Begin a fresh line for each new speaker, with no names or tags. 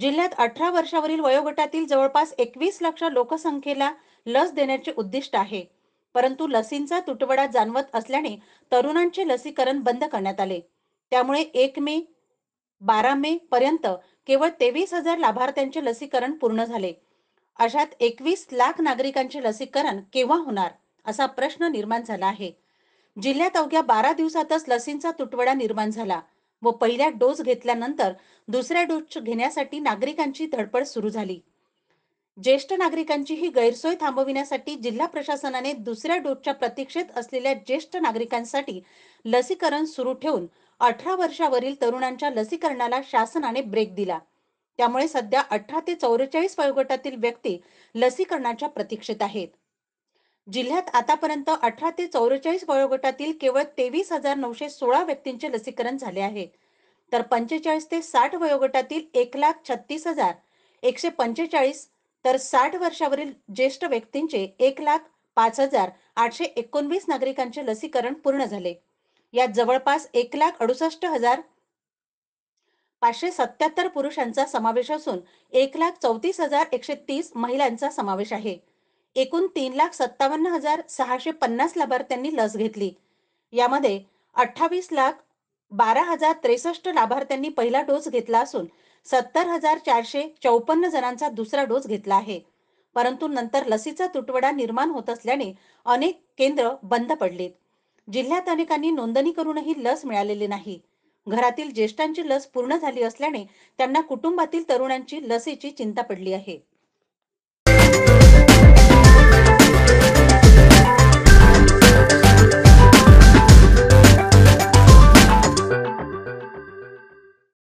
जिल्ह्यात अठरा वर्षावरील वयोगटातील जवळपास एकवीस लाख लोकसंख्येला लस देण्याचे उद्दिष्ट आहे परंतु लसींचा तुटवडा जाणवत असल्याने तरुणांचे लसीकरण बंद करण्यात आले त्यामुळे एक मे बारा मे पर्यंत केवळ तेवीस हजार लाभार्थ्यांचे लसीकरण पूर्ण झाले अशात एकवीस लाख नागरिकांचे लसीकरण केव्हा होणार असा प्रश्न निर्माण झाला आहे जिल्ह्यात अवघ्या बारा दिवसातच लसींचा तुटवडा निर्माण झाला व पहिल्या डोस घेतल्यानंतर दुसऱ्या डोस घेण्यासाठी नागरिकांची धडपड सुरू झाली ज्येष्ठ नागरिकांची ही गैरसोय थांबविण्यासाठी जिल्हा प्रशासनाने दुसऱ्या डोसच्या प्रतीक्षेत असलेल्या ज्येष्ठ नागरिकांसाठी लसीकरण सुरू ठेवून अठरा वर्षावरील तरुणांच्या लसीकरणाला शासनाने ब्रेक दिला त्यामुळे सध्या अठरा ते चौवेचाळीस वयोगटातील व्यक्ती लसीकरणाच्या प्रतीक्षेत आहेत जिल्ह्यात आतापर्यंत अठरा ते चौवेचाळीस वयोगटातील केवळ तेवीस हजार नऊशे सोळा व्यक्तींचे लसीकरण झाले आहे तर पंचेचाळीस ते साठ वयोगटातील एक लाख छत्तीस हजार एकशे पंचेचाळीस तर साठ वर्षावरील ज्येष्ठ व्यक्तींचे एक लाख पाच हजार आठशे एकोणवीस नागरिकांचे लसीकरण पूर्ण झाले यात जवळपास एक लाख अडुसष्ट हजार पाचशे सत्याहत्तर पुरुषांचा समावेश असून एक लाख चौतीस हजार एकशे तीस महिलांचा समावेश आहे एकूण तीन लाख सत्तावन्न हजार सहाशे पन्नास लाभार्थ्यांनी लस घेतली यामध्ये अठ्ठावीस लाख बारा हजार त्रेसष्ट लाभार्थ्यांनी पहिला डोस घेतला असून सत्तर हजार चारशे चौपन्न जणांचा दुसरा डोस घेतला आहे परंतु नंतर लसीचा तुटवडा निर्माण होत असल्याने अनेक केंद्र बंद पडलीत जिल्ह्यात अनेकांनी नोंदणी करूनही लस मिळालेली नाही घरातील ज्येष्ठांची लस पूर्ण झाली असल्याने त्यांना कुटुंबातील तरुणांची लसीची चिंता पडली आहे